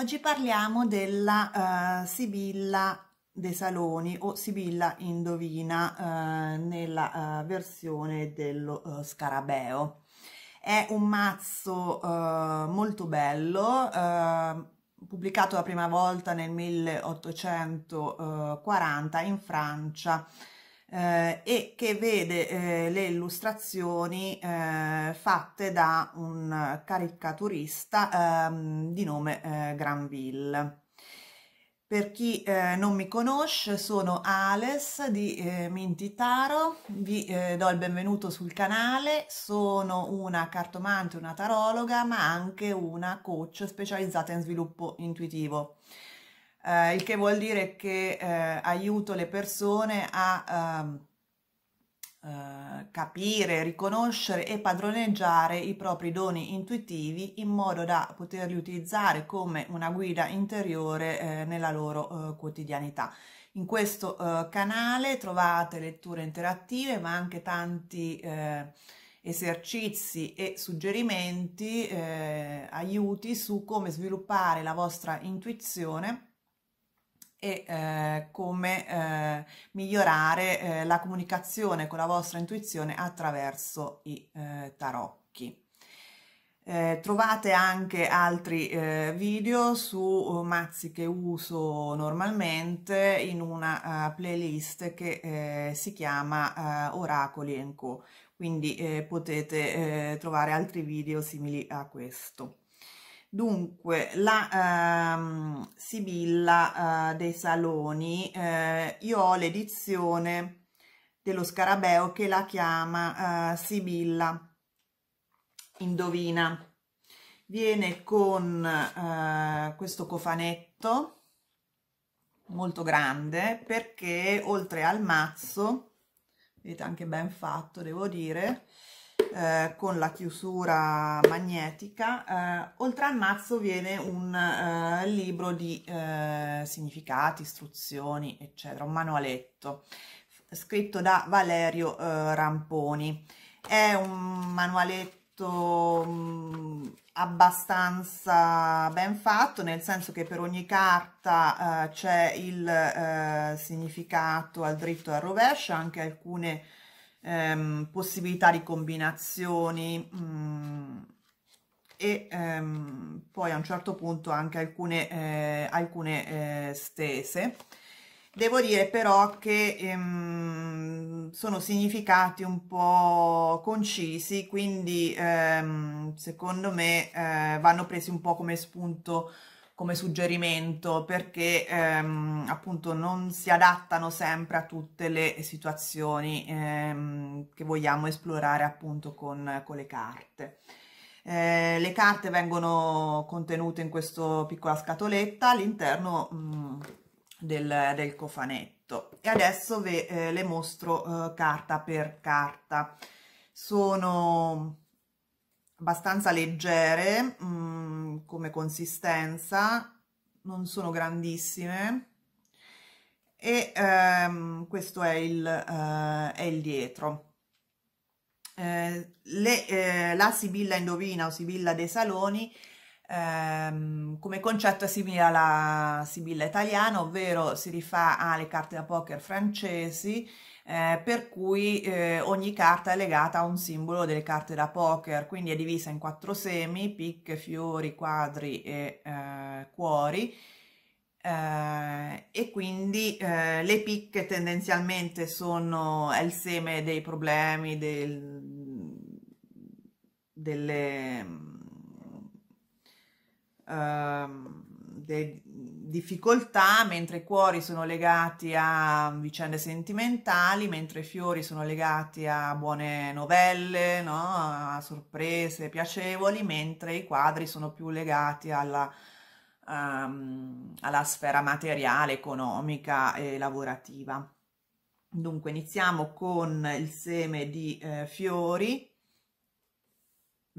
Oggi parliamo della uh, Sibilla dei Saloni o Sibilla Indovina uh, nella uh, versione dello Scarabeo. È un mazzo molto bello, pubblicato la prima volta nel 1840 in Francia eh, e che vede eh, le illustrazioni eh, fatte da un caricaturista ehm, di nome eh, Granville. Per chi eh, non mi conosce sono Ales di eh, Mintitaro, vi do il benvenuto sul canale, sono una cartomante, una tarologa ma anche una coach specializzata in sviluppo intuitivo eh, il che vuol dire che eh, aiuto le persone a ehm, eh, capire, riconoscere e padroneggiare i propri doni intuitivi in modo da poterli utilizzare come una guida interiore eh, nella loro eh, quotidianità. In questo eh, canale trovate letture interattive ma anche tanti esercizi e suggerimenti, eh, aiuti su come sviluppare la vostra intuizione e eh, come eh, migliorare eh, la comunicazione con la vostra intuizione attraverso i eh, tarocchi. Eh, trovate anche altri eh, video su mazzi che uso normalmente in una uh, playlist che si chiama uh, Oracoli Co. Quindi potete trovare altri video simili a questo. Dunque, la ehm, Sibilla eh, dei Saloni, eh, io ho l'edizione dello Scarabeo che la chiama eh, Sibilla Indovina. Viene con eh, questo cofanetto molto grande perché oltre al mazzo, vedete anche ben fatto devo dire, eh, con la chiusura magnetica, eh, oltre al mazzo viene un eh, libro di eh, significati, istruzioni, eccetera, un manualetto scritto da Valerio eh, Ramponi. È un manualetto mh, mm, abbastanza ben fatto, nel senso che per ogni carta eh, c'è il significato al dritto e al rovescio, anche alcune ehm, possibilità di combinazioni mh, mm, e ehm, poi a un certo punto anche alcune, eh, alcune eh, stese. Devo dire però che ehm, sono significati un po' concisi, quindi ehm, secondo me eh, vanno presi un po' come spunto come suggerimento perché ehm, appunto non si adattano sempre a tutte le situazioni ehm, che vogliamo esplorare appunto con, con le carte. Eh, le carte vengono contenute in questa piccola scatoletta all'interno mm, del, del, cofanetto e adesso ve, eh, le mostro eh, carta per carta. Sono abbastanza leggere mh, mm, come consistenza, non sono grandissime e ehm, questo è il, eh, è il dietro. Eh, le, eh, la Sibilla Indovina o Sibilla dei Saloni ehm, come concetto è simile alla Sibilla italiana, ovvero si rifà alle carte da poker francesi eh, per cui eh, ogni carta è legata a un simbolo delle carte da poker, quindi è divisa in quattro semi, picche, fiori, quadri e eh, cuori. Eh, e quindi eh, le picche tendenzialmente sono è il seme dei problemi, del, delle, mm, ehm, de, difficoltà, mentre i cuori sono legati a vicende sentimentali, mentre i fiori sono legati a buone novelle, no? a sorprese piacevoli, mentre i quadri sono più legati alla, um, alla sfera materiale, economica e lavorativa. Dunque iniziamo con il seme di eh, fiori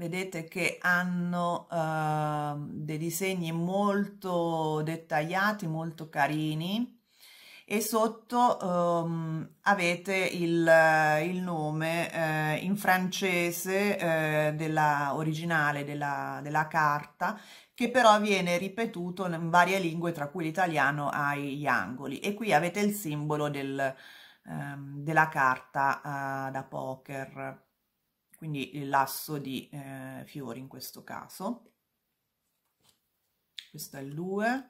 vedete che hanno uh, dei disegni molto dettagliati, molto carini e sotto um, avete il, il nome uh, in francese uh, della originale della, della, carta che però viene ripetuto in varie lingue tra cui l'italiano agli angoli e qui avete il simbolo del, um, della carta eh, da poker quindi il lasso di eh, fiori in questo caso. Questo è il 2.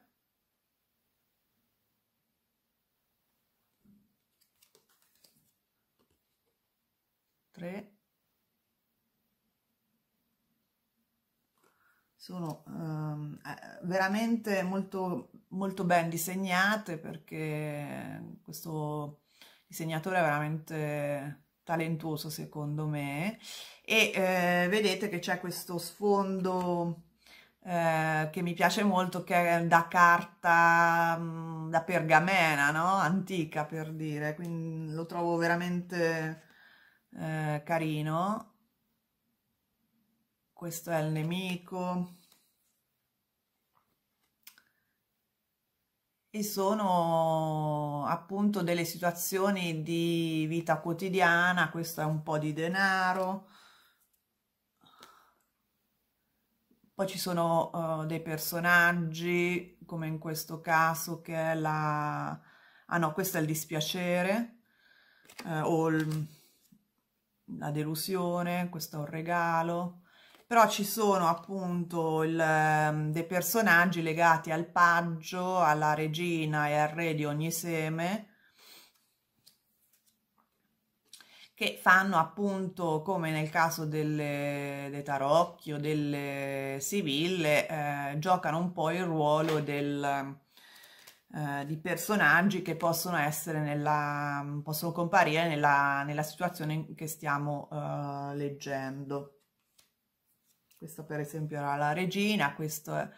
sono um, veramente molto, molto ben disegnate perché questo disegnatore è veramente talentuoso secondo me e eh, vedete che c'è questo sfondo eh, che mi piace molto che è da carta mm, da pergamena no? antica per dire quindi lo trovo veramente eh, carino questo è il nemico e sono appunto delle situazioni di vita quotidiana, questo è un po' di denaro, poi ci sono uh, dei personaggi, come in questo caso che è la... ah no, questo è il dispiacere, eh, o il... la delusione, questo è un regalo, però ci sono appunto il, ehm, dei personaggi legati al paggio, alla regina e al re di ogni seme, che fanno appunto, come nel caso delle, dei tarocchi o delle siville, eh, giocano un po' il ruolo del, eh, di personaggi che possono, nella, possono comparire nella, nella, situazione che stiamo eh, leggendo. Questa per esempio era la regina, questo è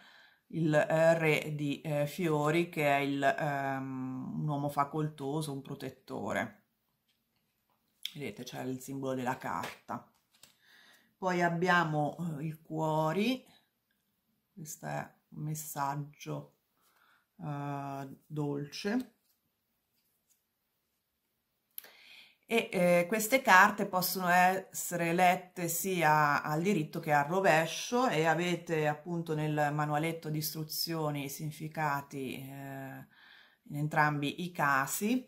il eh, re di eh, fiori che è il, ehm, un uomo facoltoso, un protettore. Vedete c'è il simbolo della carta. Poi abbiamo eh, il cuori, questo è un messaggio eh, dolce e eh, queste carte possono essere lette sia al diritto che al rovescio e avete appunto nel manualetto di istruzioni i significati eh, in entrambi i casi.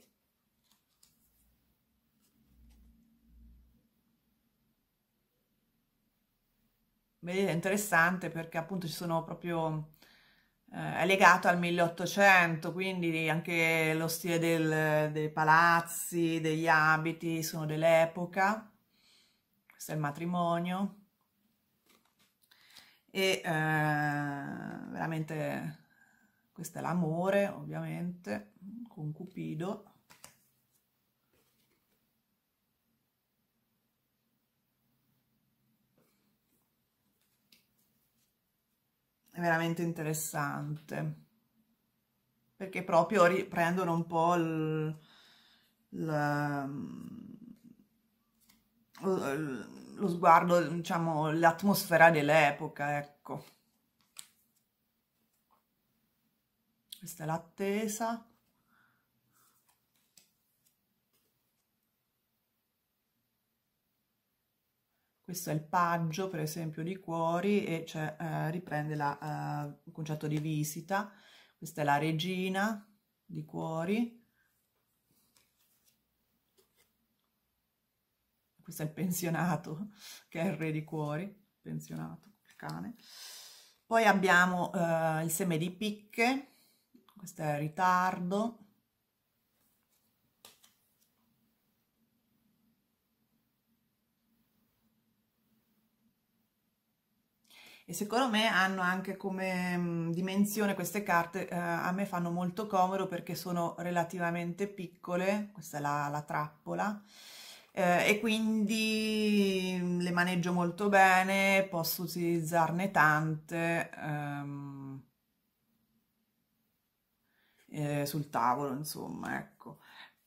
Vedete, è interessante perché appunto ci sono proprio eh, è legato al 1800, quindi anche lo stile del, dei palazzi, degli abiti, sono dell'epoca. Questo è il matrimonio. E eh, veramente questo è l'amore, ovviamente, con Cupido. è veramente interessante perché proprio riprendono un po' il, il, lo sguardo, diciamo, l'atmosfera dell'epoca, ecco. Questa è l'attesa. questo è il paggio per esempio di cuori e cioè, eh, riprende la, eh, il concetto di visita, questa è la regina di cuori, questo è il pensionato che è il re di cuori, pensionato, il cane. Poi abbiamo eh, il seme di picche, questo è il ritardo, e secondo me hanno anche come mh, dimensione queste carte, eh, a me fanno molto comodo perché sono relativamente piccole, questa è la, la trappola, eh, e quindi le maneggio molto bene, posso utilizzarne tante ehm, eh, sul tavolo, insomma, ecco.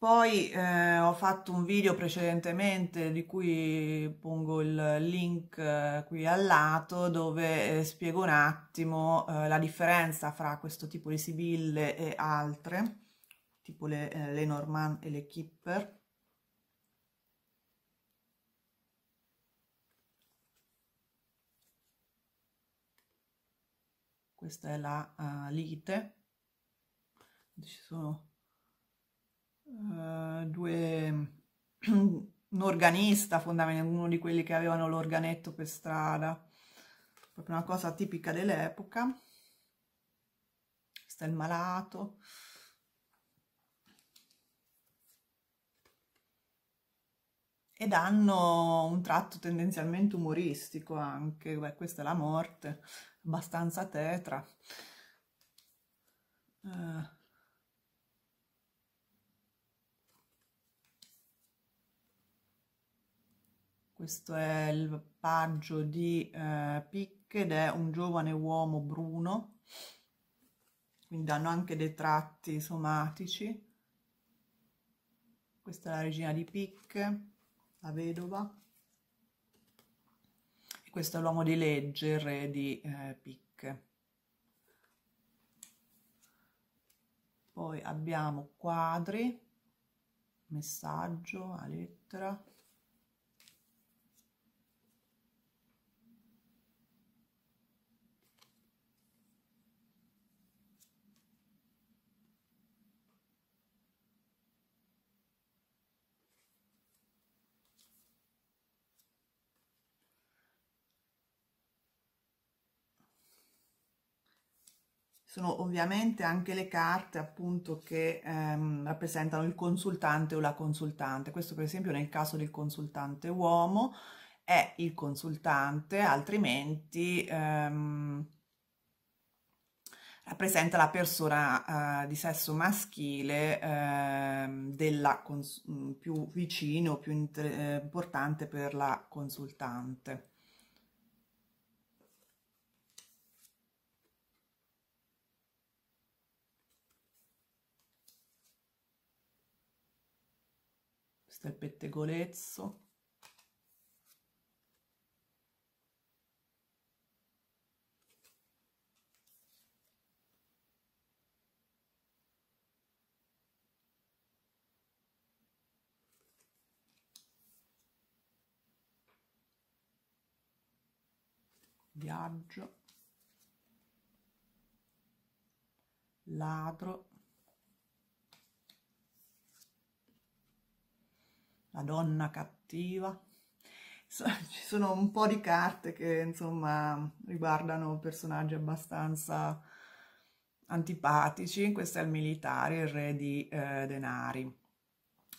Poi eh, ho fatto un video precedentemente di cui pongo il link eh, qui al lato dove eh, spiego un attimo eh, la differenza fra questo tipo di sibille e altre, tipo le, eh, le Norman e le Kipper. Questa è la uh, lite, ci sono eh, due, un organista fondamentalmente, uno di quelli che avevano l'organetto per strada, proprio una cosa tipica dell'epoca. Sta il malato. ed hanno un tratto tendenzialmente umoristico anche, Beh, questa è la morte, abbastanza tetra. Uh. questo è il paggio di eh, Pic ed è un giovane uomo bruno, quindi hanno anche dei tratti somatici. Questa è la regina di Pic, la vedova. E questo è l'uomo di legge, il re di eh, Pic. Poi abbiamo quadri, messaggio, a lettera, sono ovviamente anche le carte appunto che ehm, rappresentano il consultante o la consultante. Questo per esempio nel caso del consultante uomo è il consultante, altrimenti ehm, rappresenta la persona eh, di sesso maschile eh, più vicino, più eh, importante per la consultante. questo è pettegolezzo viaggio ladro la donna cattiva. So, ci sono un po' di carte che, insomma, riguardano personaggi abbastanza antipatici. Questo è il militare, il re di eh, denari.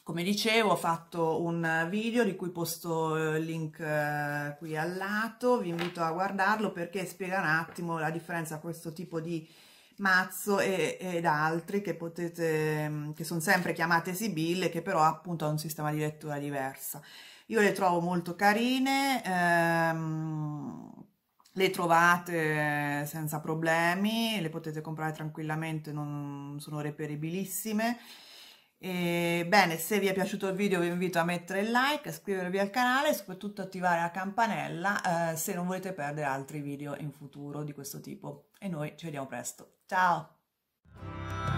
Come dicevo, ho fatto un video di cui posto eh, il link eh, qui al lato, vi invito a guardarlo perché spiega un attimo la differenza a questo tipo di Mazzo e, ed altri che potete, mm, che sono sempre chiamate Sibille, che però appunto hanno un sistema di lettura diversa. Io le trovo molto carine, ehm, le trovate senza problemi, le potete comprare tranquillamente, non sono reperibilissime. E, bene, se vi è piaciuto il video vi invito a mettere il like, iscrivervi al canale e soprattutto attivare la campanella eh, se non volete perdere altri video in futuro di questo tipo. E noi ci vediamo presto. Ciao!